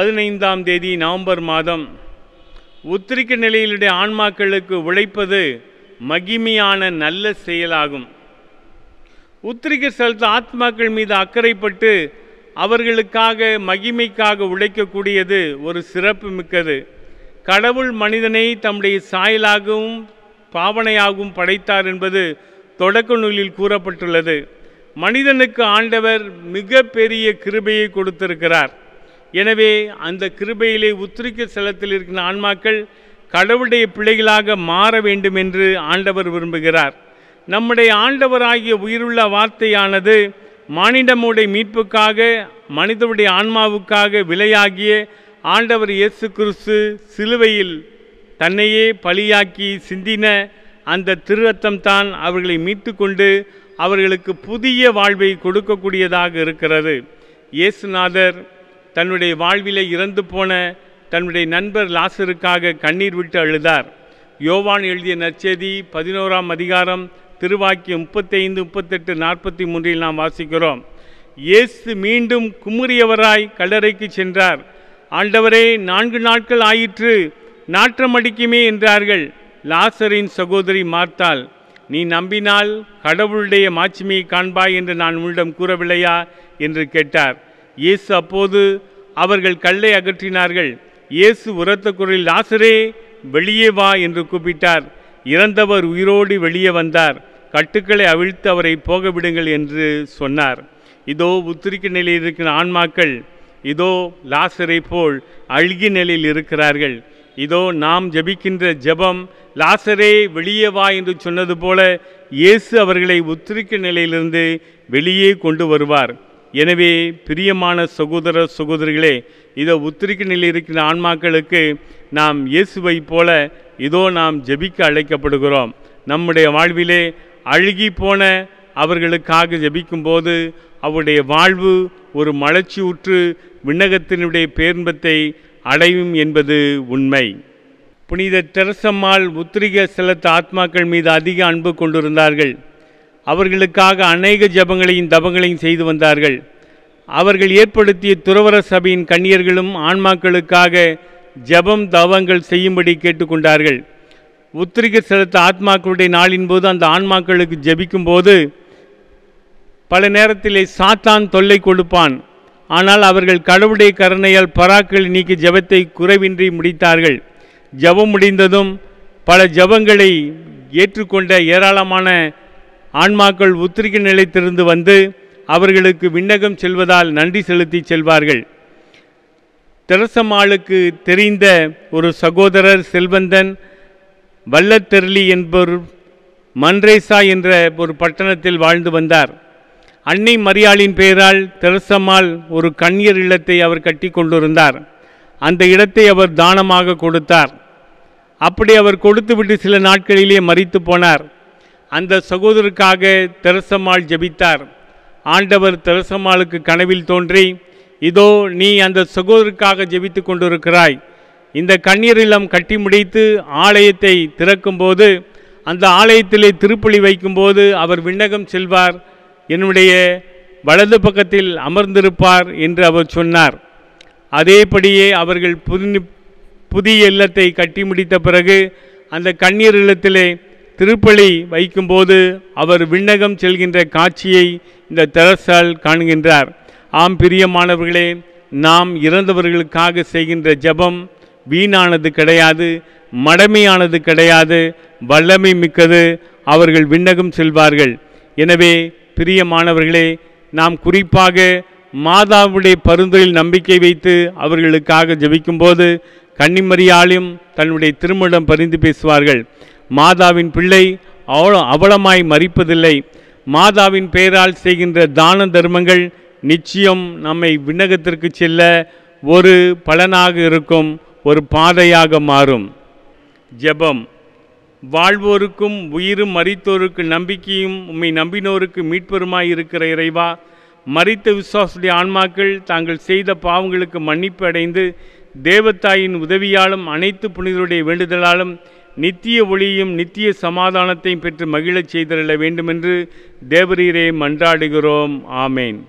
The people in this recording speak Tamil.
பதினைந்தாம் தேதி நவம்பர் மாதம் உத்திரிக்க நிலையிலுடைய ஆன்மாக்களுக்கு உழைப்பது மகிமையான நல்ல செயலாகும் உத்திரிக்க செலுத்த ஆத்மாக்கள் மீது அக்கறைப்பட்டு அவர்களுக்காக மகிமைக்காக உழைக்கக்கூடியது ஒரு சிறப்பு மிக்கது கடவுள் மனிதனை தம்முடைய சாயலாகவும் பாவனையாகவும் படைத்தார் என்பது தொடக்க நூலில் கூறப்பட்டுள்ளது மனிதனுக்கு ஆண்டவர் மிக பெரிய கிருபையை கொடுத்திருக்கிறார் எனவே அந்த கிருபையிலே உத்திரிக்க செலத்தில் இருக்கிற ஆன்மாக்கள் கடவுளுடைய பிள்ளைகளாக மாற வேண்டும் என்று ஆண்டவர் விரும்புகிறார் நம்முடைய ஆண்டவராகிய உயிருள்ள வார்த்தையானது மானிடமுடைய மீட்புக்காக மனிதனுடைய ஆன்மாவுக்காக விலையாகிய ஆண்டவர் இயேசு கிறிஸ்து சிலுவையில் தன்னையே பலியாக்கி சிந்தின அந்த திருரத்தம் தான் அவர்களை மீட்டு கொண்டு அவர்களுக்கு புதிய வாழ்வை கொடுக்கக்கூடியதாக இருக்கிறது இயேசுநாதர் தன்னுடைய வாழ்விலே இறந்து போன தன்னுடைய நண்பர் லாசருக்காக கண்ணீர் விட்டு அழுதார் யோவான் எழுதிய நற்செய்தி பதினோராம் அதிகாரம் திருவாக்கிய முப்பத்தைந்து முப்பத்தெட்டு நாற்பத்தி மூன்றில் நாம் வாசிக்கிறோம் இயேசு மீண்டும் குமுறியவராய் கல்லறைக்கு சென்றார் ஆண்டவரே நான்கு நாட்கள் ஆயிற்று நாற்றம் அடிக்குமே என்றார்கள் லாசரின் சகோதரி மார்த்தாள் நீ நம்பினால் கடவுளுடைய மாட்சிமையை காண்பாய் என்று நான் உன்னிடம் கூறவில்லையா என்று கேட்டார் இயேசு அப்போது அவர்கள் கல்லை அகற்றினார்கள் இயேசு உரத்த குரலில் லாசரே வெளியே வா என்று கூப்பிட்டார் இறந்தவர் உயிரோடு வெளியே வந்தார் கட்டுக்களை அவிழ்த்து அவரை போக விடுங்கள் என்று சொன்னார் இதோ உத்திரிக்க நிலையில் இருக்கிற ஆன்மாக்கள் இதோ லாசரை போல் அழுகி நிலையில் இருக்கிறார்கள் இதோ நாம் ஜபிக்கின்ற ஜபம் லாசரே வெளியே வா என்று சொன்னது போல இயேசு அவர்களை உத்திரிக்க நிலையிலிருந்து வெளியே கொண்டு வருவார் எனவே பிரியமான சகோதர சகோதரிகளே உத்திரிக்க நிலை இருக்கிற ஆன்மாக்களுக்கு நாம் இயேசுவை போல இதோ நாம் ஜெபிக்க அழைக்கப்படுகிறோம் நம்முடைய வாழ்விலே அழுகி போன அவர்களுக்காக ஜபிக்கும்போது அவருடைய வாழ்வு ஒரு மலர்ச்சி உற்று விண்ணகத்தினுடைய பேரின்பத்தை அடையும் என்பது உண்மை புனித தெரசம்மாள் உத்திரிக செலுத்த ஆத்மாக்கள் மீது அதிக அன்பு கொண்டிருந்தார்கள் அவர்களுக்காக அநேக ஜபங்களையும் தபங்களையும் செய்து வந்தார்கள் அவர்கள் ஏற்படுத்திய துறவர சபையின் கண்ணியர்களும் ஆன்மாக்களுக்காக ஜபம் தவங்கள் செய்யும்படி கேட்டுக்கொண்டார்கள் உத்திரிக செலுத்த ஆத்மாக்களுடைய நாளின் போது அந்த ஆன்மாக்களுக்கு ஜபிக்கும் போது பல நேரத்திலே சாத்தான் தொல்லை கொடுப்பான் ஆனால் அவர்கள் கடவுளுடைய கருணையால் பராக்கள் நீக்கி ஜபத்தை குறைவின்றி முடித்தார்கள் ஜபம் முடிந்ததும் பல ஜபங்களை ஏற்றுக்கொண்ட ஏராளமான ஆன்மாக்கள் உத்திரிக்க நிலைத்திருந்து வந்து அவர்களுக்கு விண்ணகம் செல்வதால் நன்றி செலுத்தி செல்வார்கள் தெரசம்மாளுக்கு தெரிந்த ஒரு சகோதரர் செல்வந்தன் வல்லத்தெர்லி என்பவர் மன்ரேசா என்ற ஒரு பட்டணத்தில் வாழ்ந்து வந்தார் அன்னை மரியாளின் பெயரால் தெரசம்மாள் ஒரு கண்ணியர் இல்லத்தை அவர் கட்டி கொண்டிருந்தார் அந்த இடத்தை அவர் தானமாக கொடுத்தார் அப்படி அவர் கொடுத்துவிட்டு சில நாட்களிலே மறித்து போனார் அந்த சகோதரருக்காக தெரசம்மாள் ஜெபித்தார் ஆண்டவர் தெரசம்மாளுக்கு கனவில் தோன்றி இதோ நீ அந்த சகோதரருக்காக ஜெபித்து கொண்டிருக்கிறாய் இந்த கண்ணீர் இல்லம் கட்டி முடித்து ஆலயத்தை திறக்கும்போது அந்த ஆலயத்திலே திருப்பலி வைக்கும்போது அவர் விண்ணகம் செல்வார் என்னுடைய வலது பக்கத்தில் அமர்ந்திருப்பார் என்று அவர் சொன்னார் அதேபடியே அவர்கள் புது புதிய இல்லத்தை கட்டி முடித்த பிறகு அந்த கண்ணீர் இல்லத்திலே திருப்பலி வைக்கும்போது அவர் விண்ணகம் செல்கின்ற காட்சியை இந்த தெரசால் காண்கின்றார் ஆம் பிரியமானவர்களே நாம் இறந்தவர்களுக்காக செய்கின்ற ஜபம் வீணானது கிடையாது மடமையானது கிடையாது வல்லமை மிக்கது அவர்கள் விண்ணகம் செல்வார்கள் எனவே பிரியமானவர்களே நாம் குறிப்பாக மாதாவுடைய பருந்தலில் நம்பிக்கை வைத்து அவர்களுக்காக ஜபிக்கும்போது கன்னிமரியாலும் தன்னுடைய திருமணம் பரிந்து பேசுவார்கள் மாதாவின் பிள்ளை அவ்வளோ அவலமாய் மறிப்பதில்லை மாதாவின் பெயரால் செய்கின்ற தான தர்மங்கள் நிச்சயம் நம்மை விண்ணகத்திற்கு செல்ல ஒரு பலனாக இருக்கும் ஒரு பாதையாக மாறும் ஜெபம் வாழ்வோருக்கும் உயிரும் மறித்தோருக்கு நம்பிக்கையும் உம்மை நம்பினோருக்கு மீட்பெருமாய் இருக்கிற இறைவா மறித்த விசுவாசுடைய ஆன்மாக்கள் தாங்கள் செய்த பாவங்களுக்கு மன்னிப்பு அடைந்து தேவத்தாயின் உதவியாலும் அனைத்து புனிதருடைய வேண்டுதலாலும் நித்திய ஒளியும் நித்திய சமாதானத்தையும் பெற்று மகிழச் செய்தருள வேண்டுமென்று தேவரீரை மன்றாடுகிறோம் ஆமேன்